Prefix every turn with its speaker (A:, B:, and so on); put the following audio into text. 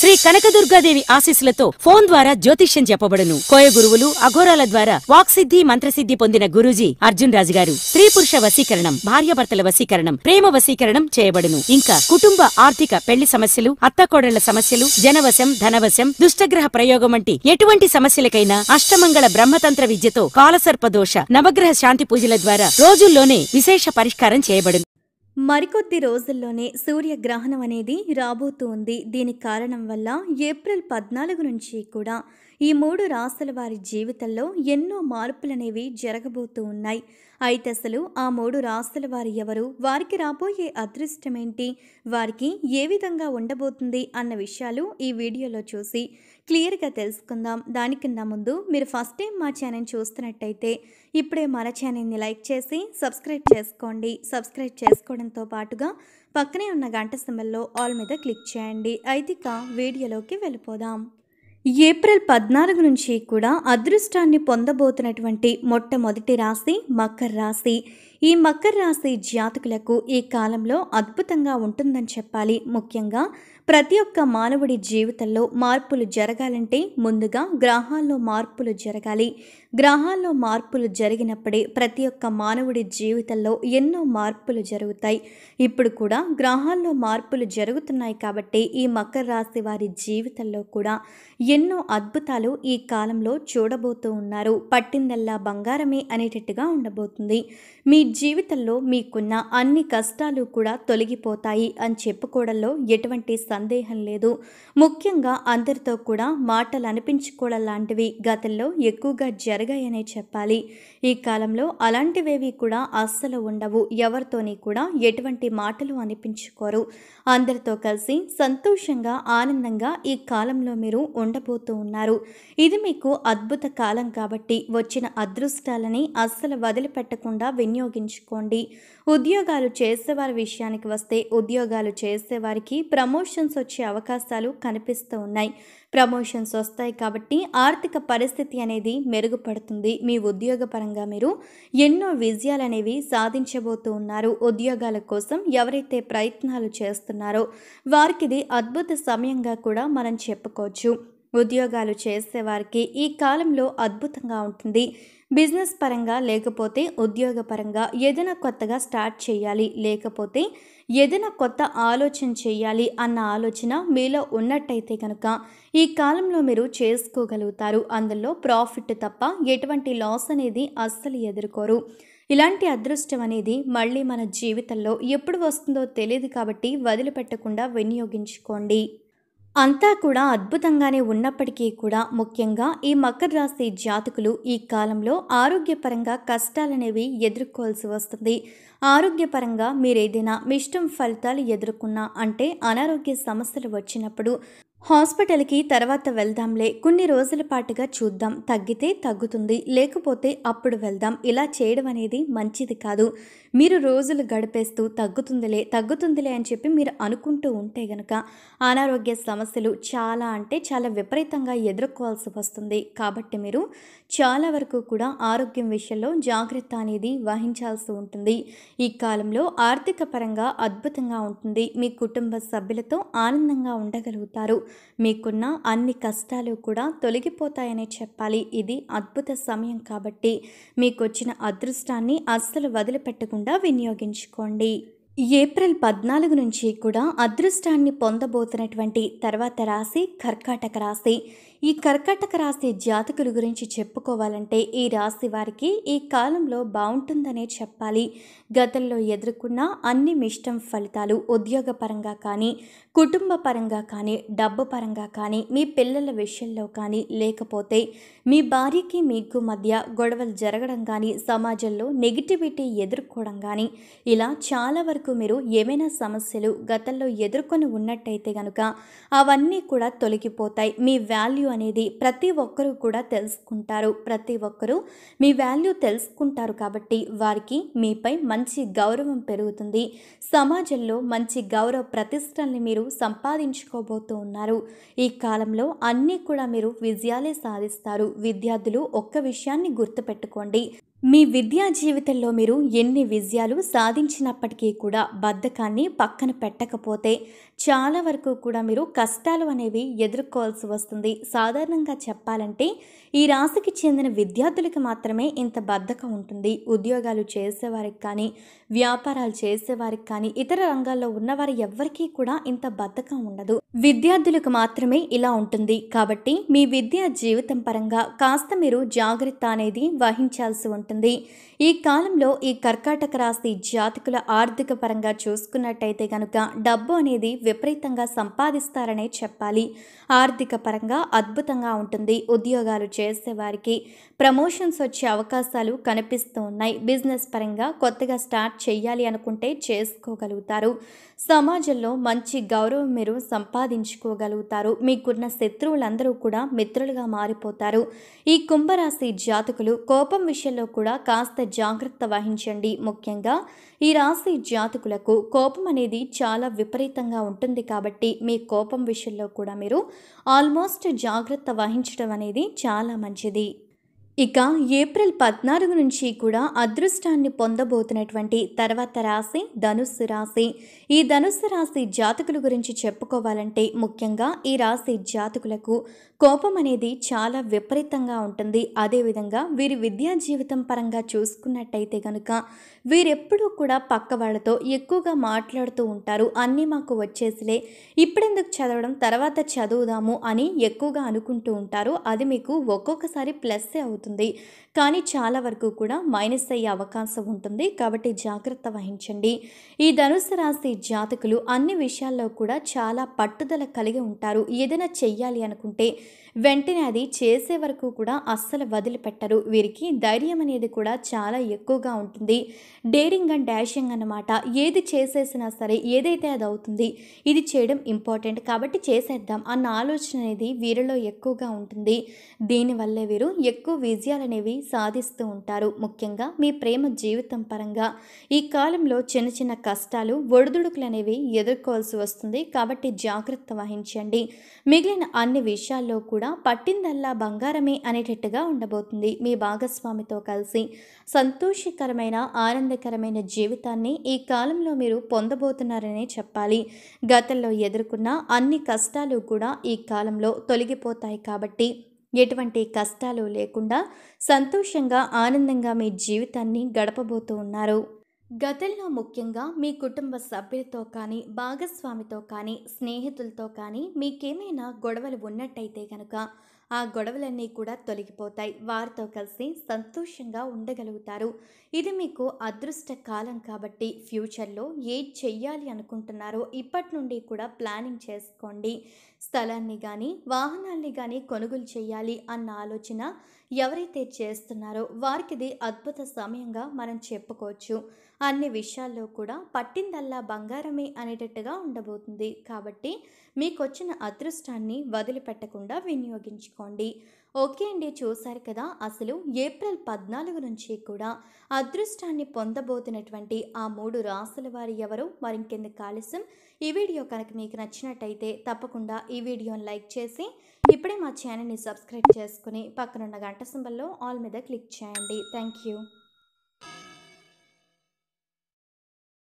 A: శ్రీ కనకదుర్గాదేవి ఆశీస్సులతో ఫోన్ ద్వారా జ్యోతిష్యం చెప్పబడును కోయ గురువులు అఘోరాల ద్వారా వాక్సిద్ధి మంత్రసిద్ధి పొందిన గురూజీ అర్జున్ రాజు గారు స్త్రీ పురుష వశీకరణం భార్యభర్తల వశీకరణం ప్రేమ వశీకరణం చేయబడును ఇంకా కుటుంబ ఆర్థిక పెళ్లి సమస్యలు అత్తకోడళ్ల సమస్యలు జనవశం ధనవశం దుష్టగ్రహ ప్రయోగం వంటి ఎటువంటి సమస్యలకైనా అష్టమంగళ బ్రహ్మతంత్ర విద్యతో కాలసర్పదోష నవగ్రహ శాంతి పూజల ద్వారా రోజుల్లోనే విశేష పరిష్కారం చేయబడును మరికొద్ది రోజుల్లోనే సూర్యగ్రహణం అనేది రాబోతూ ఉంది దీని కారణం వల్ల ఏప్రిల్ పద్నాలుగు నుంచి కూడా ఈ మూడు రాసుల వారి జీవితంలో ఎన్నో మార్పులనేవి జరగబోతూ ఉన్నాయి అయితే అసలు ఆ మూడు రాసుల వారు ఎవరు వారికి రాబోయే అదృష్టం ఏంటి వారికి ఏ విధంగా ఉండబోతుంది అన్న విషయాలు ఈ వీడియోలో చూసి క్లియర్గా తెలుసుకుందాం దానికన్నా ముందు మీరు ఫస్ట్ టైం మా ఛానల్ చూస్తున్నట్టయితే ఇప్పుడే మన ఛానల్ని లైక్ చేసి సబ్స్క్రైబ్ చేసుకోండి సబ్స్క్రైబ్ చేసుకోవడంతో పాటుగా పక్కనే ఉన్న గంట సమయంలో ఆల్ మీద క్లిక్ చేయండి అయితే కా వీడియోలోకి వెళ్ళిపోదాం ఏప్రిల్ పద్నాలుగు నుంచి కూడా అదృష్టాన్ని పొందబోతున్నటువంటి మొట్టమొదటి రాశి మకర రాశి ఈ మకర రాశి జాతకులకు ఈ కాలంలో అద్భుతంగా ఉంటుందని చెప్పాలి ముఖ్యంగా ప్రతి ఒక్క మానవుడి జీవితంలో మార్పులు జరగాలంటే ముందుగా గ్రహాల్లో మార్పులు జరగాలి గ్రహాల్లో మార్పులు జరిగినప్పుడే ప్రతి ఒక్క మానవుడి జీవితంలో ఎన్నో మార్పులు జరుగుతాయి ఇప్పుడు కూడా గ్రహాల్లో మార్పులు జరుగుతున్నాయి కాబట్టి ఈ మకర రాశి వారి జీవితంలో కూడా ఎన్నో అద్భుతాలు ఈ కాలంలో చూడబోతూ ఉన్నారు పట్టిందల్లా బంగారమే అనేటట్టుగా ఉండబోతుంది మీ జీవితంలో మీకున్న అన్ని కష్టాలు కూడా తొలగిపోతాయి అని చెప్పుకోవడంలో ఎటువంటి సందేహం లేదు ముఖ్యంగా అందరితో కూడా మాటలు అనిపించుకోవడం లాంటివి గతంలో ఎక్కువగా జరు జరగాయనే చెప్పాలి ఈ కాలంలో అలాంటివేవి కూడా అస్సలు ఉండవు ఎవరితోని కూడా ఎటువంటి మాటలు అనిపించుకోరు అందరితో కలిసి సంతోషంగా ఆనందంగా ఈ కాలంలో మీరు ఉండబోతూ ఉన్నారు ఇది మీకు అద్భుత కాలం కాబట్టి వచ్చిన అదృష్టాలని అస్సలు వదిలిపెట్టకుండా వినియోగించుకోండి ఉద్యోగాలు చేసేవారి విషయానికి వస్తే ఉద్యోగాలు చేసేవారికి ప్రమోషన్స్ వచ్చే అవకాశాలు కనిపిస్తూ ఉన్నాయి ప్రమోషన్స్ వస్తాయి కాబట్టి ఆర్థిక పరిస్థితి అనేది మెరుగుపడుతుంది మీ ఉద్యోగపరంగా మీరు ఎన్నో విజయాలు అనేవి సాధించబోతూ ఉన్నారు ఉద్యోగాల కోసం ఎవరైతే ప్రయత్నాలు చేస్తున్నారో వారికి ఇది అద్భుత సమయంగా కూడా మనం చెప్పుకోవచ్చు ఉద్యోగాలు చేసే వారికి ఈ కాలంలో అద్భుతంగా ఉంటుంది బిజినెస్ పరంగా లేకపోతే ఉద్యోగపరంగా ఏదైనా కొత్తగా స్టార్ట్ చేయాలి లేకపోతే ఏదైనా కొత్త ఆలోచన చేయాలి అన్న ఆలోచన మీలో ఉన్నట్టయితే కనుక ఈ కాలంలో మీరు చేసుకోగలుగుతారు అందులో ప్రాఫిట్ తప్ప ఎటువంటి లాస్ అనేది అస్సలు ఎదుర్కోరు ఇలాంటి అదృష్టం అనేది మళ్ళీ మన జీవితంలో ఎప్పుడు వస్తుందో తెలియదు కాబట్టి వదిలిపెట్టకుండా వినియోగించుకోండి అంతా కూడా అద్భుతంగానే ఉన్నప్పటికీ కూడా ముఖ్యంగా ఈ మకర రాశి జాతకులు ఈ కాలంలో ఆరోగ్యపరంగా కష్టాలనేవి ఎదుర్కోవాల్సి వస్తుంది ఆరోగ్యపరంగా మీరేదైనా మిష్టం ఫలితాలు ఎదుర్కొన్నా అంటే అనారోగ్య సమస్యలు వచ్చినప్పుడు హాస్పిటల్కి తర్వాత వెళ్దాంలే కొన్ని రోజుల పాటుగా చూద్దాం తగ్గితే తగ్గుతుంది లేకపోతే అప్పుడు వెళ్దాం ఇలా చేయడం అనేది మంచిది కాదు మీరు రోజులు గడిపేస్తూ తగ్గుతుందిలే తగ్గుతుందిలే అని చెప్పి మీరు అనుకుంటూ ఉంటే గనక అనారోగ్య సమస్యలు చాలా అంటే చాలా విపరీతంగా ఎదుర్కోవాల్సి వస్తుంది కాబట్టి మీరు చాలా వరకు కూడా ఆరోగ్యం విషయంలో జాగ్రత్త అనేది వహించాల్సి ఉంటుంది ఈ కాలంలో ఆర్థిక పరంగా అద్భుతంగా ఉంటుంది మీ కుటుంబ సభ్యులతో ఆనందంగా ఉండగలుగుతారు మీకున్న అన్ని కష్టాలు కూడా తొలగిపోతాయనే చెప్పాలి ఇది అద్భుత సమయం కాబట్టి మీకు వచ్చిన అదృష్టాన్ని అస్సలు వదిలిపెట్టకుండా వినియోగించుకోండి ఏప్రిల్ పద్నాలుగు నుంచి కూడా అదృష్టాన్ని పొందబోతున్నటువంటి తర్వాత రాశి కర్కాటక రాశి ఈ కర్కటక రాశి జాతకుల గురించి చెప్పుకోవాలంటే ఈ రాశి వారికి ఈ కాలంలో బాగుంటుందనే చెప్పాలి గతంలో ఎదుర్కొన్న అన్ని మిష్టం ఫలితాలు ఉద్యోగపరంగా కానీ కుటుంబ పరంగా కానీ డబ్బు పరంగా కానీ మీ పిల్లల విషయంలో కానీ లేకపోతే మీ భార్యకి మీకు మధ్య గొడవలు జరగడం కానీ సమాజంలో నెగిటివిటీ ఎదుర్కోవడం కానీ ఇలా చాలా వరకు మీరు ఏమైనా సమస్యలు గతంలో ఎదుర్కొని ఉన్నట్టయితే కనుక అవన్నీ కూడా తొలగిపోతాయి మీ వాల్యూ అనేది ప్రతి ఒక్కరూ కూడా తెలుసుకుంటారు ప్రతి ఒక్కరూ మీ వాల్యూ తెలుసుకుంటారు కాబట్టి వారికి మీపై మంచి గౌరవం పెరుగుతుంది సమాజంలో మంచి గౌరవ ప్రతిష్టల్ని మీరు సంపాదించుకోబోతూ ఉన్నారు ఈ కాలంలో అన్నీ కూడా మీరు విజయాలే సాధిస్తారు విద్యార్థులు ఒక్క విషయాన్ని గుర్తుపెట్టుకోండి మీ విద్యా జీవితంలో మీరు ఎన్ని విజయాలు సాధించినప్పటికీ కూడా బద్ధకాన్ని పక్కన పెట్టకపోతే చాలా వరకు కూడా మీరు కష్టాలు అనేవి ఎదుర్కోవాల్సి వస్తుంది సాధారణంగా చెప్పాలంటే ఈ రాశికి చెందిన విద్యార్థులకు మాత్రమే ఇంత బద్ధకం ఉంటుంది ఉద్యోగాలు చేసేవారికి కానీ వ్యాపారాలు చేసేవారికి కానీ ఇతర రంగాల్లో ఉన్నవారు ఎవ్వరికీ కూడా ఇంత బద్ధకం ఉండదు విద్యార్థులకు మాత్రమే ఇలా ఉంటుంది కాబట్టి మీ విద్యా జీవితం పరంగా కాస్త మీరు జాగ్రత్త అనేది వహించాల్సి ఉంటుంది ఉంటుంది ఈ కాలంలో ఈ కర్కాటక రాశి జాతకుల ఆర్థిక పరంగా చూసుకున్నట్టయితే కనుక డబ్బు అనేది విపరీతంగా సంపాదిస్తారనే చెప్పాలి ఆర్థిక పరంగా అద్భుతంగా ఉంటుంది ఉద్యోగాలు చేసే వారికి ప్రమోషన్స్ వచ్చే అవకాశాలు కనిపిస్తూ ఉన్నాయి బిజినెస్ పరంగా కొత్తగా స్టార్ట్ చేయాలి అనుకుంటే చేసుకోగలుగుతారు సమాజంలో మంచి గౌరవం మీరు సంపాదించుకోగలుగుతారు మీకున్న శత్రువులందరూ కూడా మిత్రులుగా మారిపోతారు ఈ కుంభరాశి జాతకులు కోపం విషయంలో కూడా కాస్త జాగ్రత్త వహించండి ముఖ్యంగా ఈ రాశి జాతకులకు కోపం అనేది చాలా విపరీతంగా ఉంటుంది కాబట్టి మీ కోపం విషయంలో కూడా మీరు ఆల్మోస్ట్ జాగ్రత్త వహించడం అనేది చాలా మంచిది ఇక ఏప్రిల్ పద్నాలుగు నుంచి కూడా అదృష్టాన్ని పొందబోతున్నటువంటి తర్వాత రాశి ధనుస్సు రాశి ఈ ధనుస్సు రాశి జాతకుల గురించి చెప్పుకోవాలంటే ముఖ్యంగా ఈ రాశి జాతకులకు కోపం అనేది చాలా విపరీతంగా ఉంటుంది అదేవిధంగా వీరి విద్యా జీవితం పరంగా చూసుకున్నట్టయితే కనుక వీరెప్పుడూ కూడా పక్క వాళ్ళతో ఎక్కువగా మాట్లాడుతూ ఉంటారు అన్నీ మాకు వచ్చేసిలే ఇప్పుడెందుకు చదవడం తర్వాత చదువుదాము అని ఎక్కువగా అనుకుంటూ ఉంటారు అది మీకు ఒక్కొక్కసారి ప్లస్ అవుతుంది అవుతుంది కానీ చాలా వరకు కూడా మైనస్ అయ్యే అవకాశం ఉంటుంది కాబట్టి జాగ్రత్త వహించండి ఈ ధనుసు రాశి జాతకులు అన్ని విషయాల్లో కూడా చాలా పట్టుదల కలిగి ఉంటారు ఏదైనా చెయ్యాలి అనుకుంటే వెంటనే అది చేసే వరకు కూడా అస్సలు వదిలిపెట్టరు వీరికి ధైర్యం అనేది కూడా చాలా ఎక్కువగా ఉంటుంది డేరింగ్ అండ్ డాషింగ్ అన్నమాట ఏది చేసేసినా సరే ఏదైతే అది అవుతుంది ఇది చేయడం ఇంపార్టెంట్ కాబట్టి చేసేద్దాం అన్న ఆలోచన అనేది వీరిలో ఎక్కువగా ఉంటుంది దీనివల్లే వీరు ఎక్కువ విజయాలనేవి సాధిస్తూ ఉంటారు ముఖ్యంగా మీ ప్రేమ జీవితం పరంగా ఈ కాలంలో చిన్న చిన్న కష్టాలు ఒడిదుడుకులు అనేవి ఎదుర్కోవాల్సి వస్తుంది కాబట్టి జాగ్రత్త వహించండి మిగిలిన అన్ని విషయాల్లో కూడా పట్టిందల్లా బంగారమే అనేటట్టుగా ఉండబోతుంది మీ భాగస్వామితో కలిసి సంతోషకరమైన ఆనందకరమైన జీవితాన్ని ఈ కాలంలో మీరు పొందబోతున్నారనే చెప్పాలి గతంలో ఎదుర్కొన్న అన్ని కష్టాలు కూడా ఈ కాలంలో తొలగిపోతాయి కాబట్టి ఎటువంటి కష్టాలు లేకుండా సంతోషంగా ఆనందంగా మీ జీవితాన్ని గడపబోతూ ఉన్నారు గతంలో ముఖ్యంగా మీ కుటుంబ సభ్యులతో కానీ భాగస్వామితో కానీ స్నేహితులతో కానీ మీకేమైనా గొడవలు ఉన్నట్టయితే కనుక ఆ గొడవలన్నీ కూడా తొలగిపోతాయి వారితో కలిసి సంతోషంగా ఉండగలుగుతారు ఇది మీకు అదృష్ట కాలం కాబట్టి ఫ్యూచర్లో ఏ చెయ్యాలి అనుకుంటున్నారో ఇప్పటి నుండి కూడా ప్లానింగ్ చేసుకోండి స్థలాన్ని కానీ వాహనాల్ని కానీ కొనుగోలు చేయాలి అన్న ఆలోచన ఎవరైతే చేస్తున్నారో వారికిది అద్భుత సమయంగా మనం చెప్పుకోవచ్చు అన్ని విషయాల్లో కూడా పట్టిందల్లా బంగారమే అనేటట్టుగా ఉండబోతుంది కాబట్టి మీకు వచ్చిన అదృష్టాన్ని వదిలిపెట్టకుండా వినియోగించుకోండి ఓకే అండి చూశారు కదా అసలు ఏప్రిల్ పద్నాలుగు నుంచి కూడా అదృష్టాన్ని పొందబోతున్నటువంటి ఆ మూడు రాసుల వారు ఎవరు మరింకెందుకు కాలుష్యం ఈ వీడియో కనుక మీకు నచ్చినట్టయితే తప్పకుండా ఈ వీడియోని లైక్ చేసి ఇప్పుడే మా ఛానల్ని సబ్స్క్రైబ్ చేసుకుని పక్కనున్న గంట సింబల్లో ఆల్ మీద క్లిక్ చేయండి థ్యాంక్ యూ